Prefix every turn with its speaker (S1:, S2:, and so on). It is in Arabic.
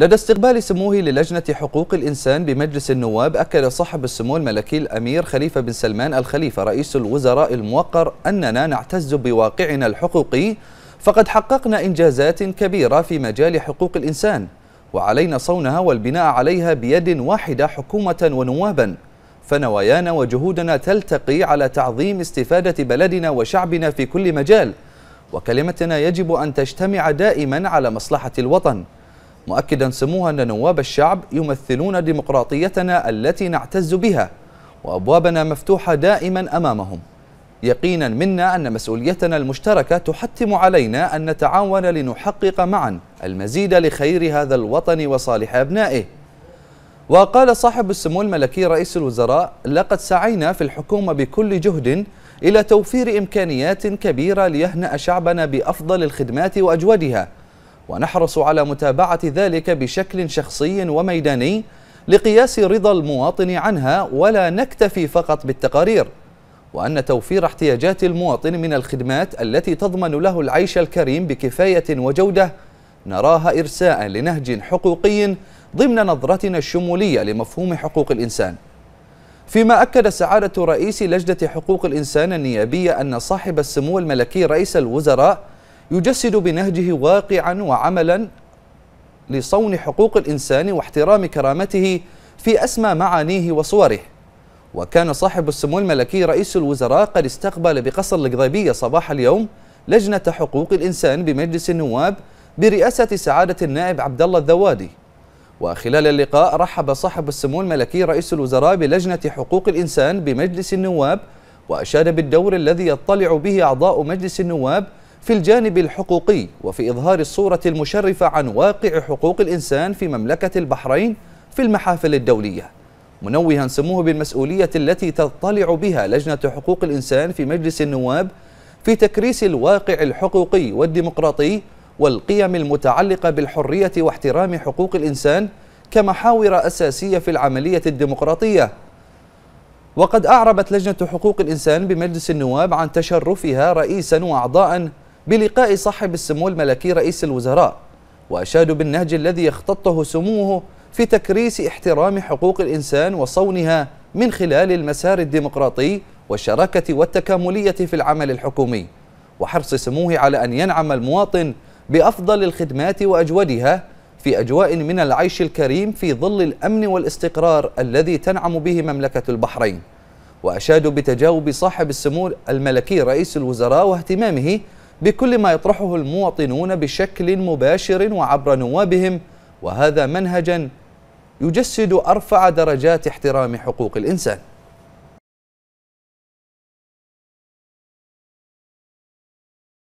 S1: لدى استقبال سموه للجنة حقوق الإنسان بمجلس النواب أكد صاحب السمو الملكي الأمير خليفة بن سلمان الخليفة رئيس الوزراء الموقر أننا نعتز بواقعنا الحقوقي فقد حققنا إنجازات كبيرة في مجال حقوق الإنسان وعلينا صونها والبناء عليها بيد واحدة حكومة ونوابا فنوايانا وجهودنا تلتقي على تعظيم استفادة بلدنا وشعبنا في كل مجال وكلمتنا يجب أن تجتمع دائما على مصلحة الوطن مؤكدا سموها أن نواب الشعب يمثلون ديمقراطيتنا التي نعتز بها وأبوابنا مفتوحة دائما أمامهم يقينا منا أن مسؤوليتنا المشتركة تحتم علينا أن نتعاون لنحقق معا المزيد لخير هذا الوطن وصالح أبنائه وقال صاحب السمو الملكي رئيس الوزراء لقد سعينا في الحكومة بكل جهد إلى توفير إمكانيات كبيرة ليهنأ شعبنا بأفضل الخدمات وأجودها ونحرص على متابعة ذلك بشكل شخصي وميداني لقياس رضا المواطن عنها ولا نكتفي فقط بالتقارير وأن توفير احتياجات المواطن من الخدمات التي تضمن له العيش الكريم بكفاية وجودة نراها إرساء لنهج حقوقي ضمن نظرتنا الشمولية لمفهوم حقوق الإنسان فيما أكد سعادة رئيس لجنة حقوق الإنسان النيابية أن صاحب السمو الملكي رئيس الوزراء يجسد بنهجه واقعا وعملا لصون حقوق الإنسان واحترام كرامته في أسمى معانيه وصوره وكان صاحب السمو الملكي رئيس الوزراء قد استقبل بقصر القضيبية صباح اليوم لجنة حقوق الإنسان بمجلس النواب برئاسة سعادة النائب عبد الله الذوادي وخلال اللقاء رحب صاحب السمو الملكي رئيس الوزراء بلجنة حقوق الإنسان بمجلس النواب وأشاد بالدور الذي يطلع به أعضاء مجلس النواب في الجانب الحقوقي وفي إظهار الصورة المشرفة عن واقع حقوق الإنسان في مملكة البحرين في المحافل الدولية منوها سموه بالمسؤولية التي تطلع بها لجنة حقوق الإنسان في مجلس النواب في تكريس الواقع الحقوقي والديمقراطي والقيم المتعلقة بالحرية واحترام حقوق الإنسان كمحاور أساسية في العملية الديمقراطية وقد أعربت لجنة حقوق الإنسان بمجلس النواب عن تشرفها رئيسا وأعضاء بلقاء صاحب السمو الملكي رئيس الوزراء وأشادوا بالنهج الذي يخططه سموه في تكريس احترام حقوق الإنسان وصونها من خلال المسار الديمقراطي والشراكة والتكاملية في العمل الحكومي وحرص سموه على أن ينعم المواطن بأفضل الخدمات وأجودها في أجواء من العيش الكريم في ظل الأمن والاستقرار الذي تنعم به مملكة البحرين وأشادوا بتجاوب صاحب السمو الملكي رئيس الوزراء واهتمامه بكل ما يطرحه المواطنون بشكل مباشر وعبر نوابهم وهذا منهجا يجسد أرفع درجات احترام حقوق الإنسان